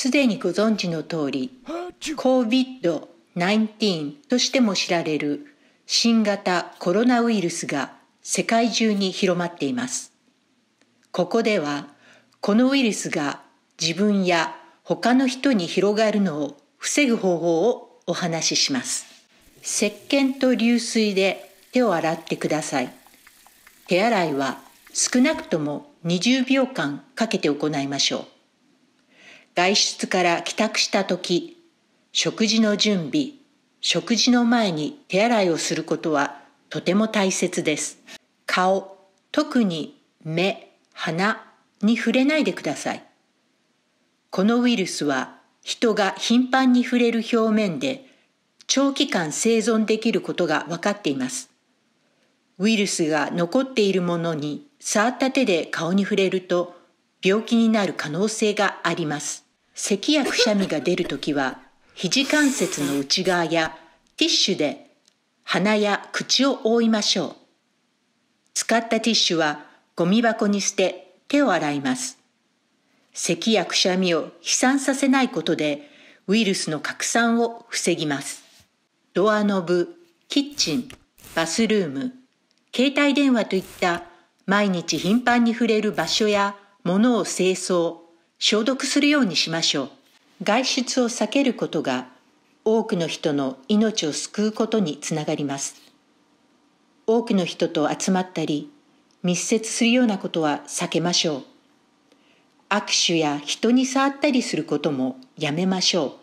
すでにご存知の通り COVID-19 としても知られる新型コロナウイルスが世界中に広まっていますここではこのウイルスが自分や他の人に広がるのを防ぐ方法をお話しします石鹸と流水で手を洗ってください手洗いは少なくとも20秒間かけて行いましょう外出から帰宅した時食事の準備食事の前に手洗いをすることはとても大切です顔特に目鼻に触れないでくださいこのウイルスは人が頻繁に触れる表面で長期間生存できることが分かっていますウイルスが残っているものに触った手で顔に触れると病気になる可能性があります咳やくしゃみが出るときは肘関節の内側やティッシュで鼻や口を覆いましょう使ったティッシュはゴミ箱に捨て手を洗います咳やくしゃみを飛散させないことでウイルスの拡散を防ぎますドアノブキッチンバスルーム携帯電話といった毎日頻繁に触れる場所や物を清掃消毒するようにしましょう外出を避けることが多くの人の命を救うことにつながります多くの人と集まったり密接するようなことは避けましょう握手や人に触ったりすることもやめましょ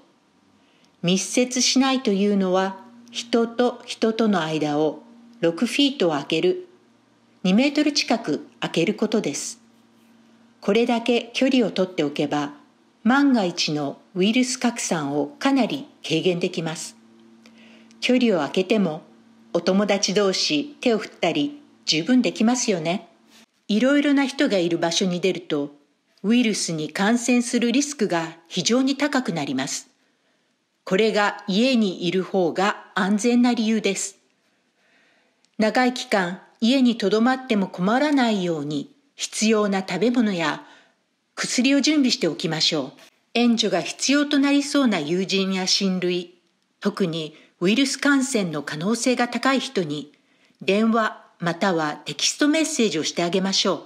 う密接しないというのは人と人との間を6フィートを空ける2メートル近く空けることですこれだけ距離をとっておけば万が一のウイルス拡散をかなり軽減できます距離を空けてもお友達同士手を振ったり十分できますよねいろいろな人がいる場所に出るとウイルスに感染するリスクが非常に高くなりますこれが家にいる方が安全な理由です長い期間家にとどまっても困らないように必要な食べ物や薬を準備しておきましょう。援助が必要となりそうな友人や親類、特にウイルス感染の可能性が高い人に電話またはテキストメッセージをしてあげましょう。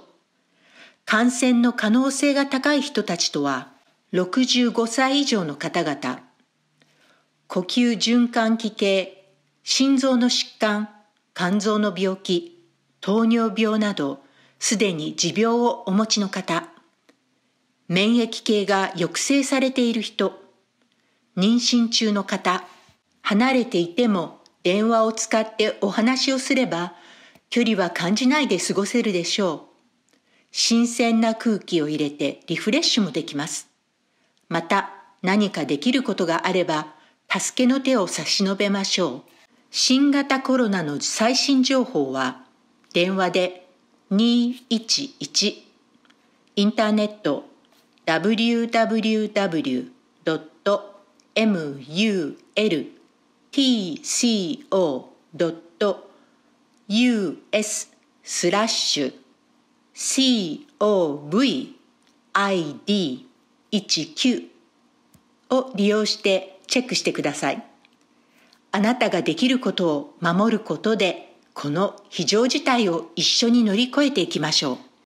感染の可能性が高い人たちとは65歳以上の方々、呼吸循環器系、心臓の疾患、肝臓の病気、糖尿病などすでに持病をお持ちの方、免疫系が抑制されている人、妊娠中の方、離れていても電話を使ってお話をすれば距離は感じないで過ごせるでしょう。新鮮な空気を入れてリフレッシュもできます。また何かできることがあれば助けの手を差し伸べましょう。新型コロナの最新情報は電話で211インターネット www.multco.us スラッシュ COVID19 を利用してチェックしてください。あなたができることを守ることでこの非常事態を一緒に乗り越えていきましょう。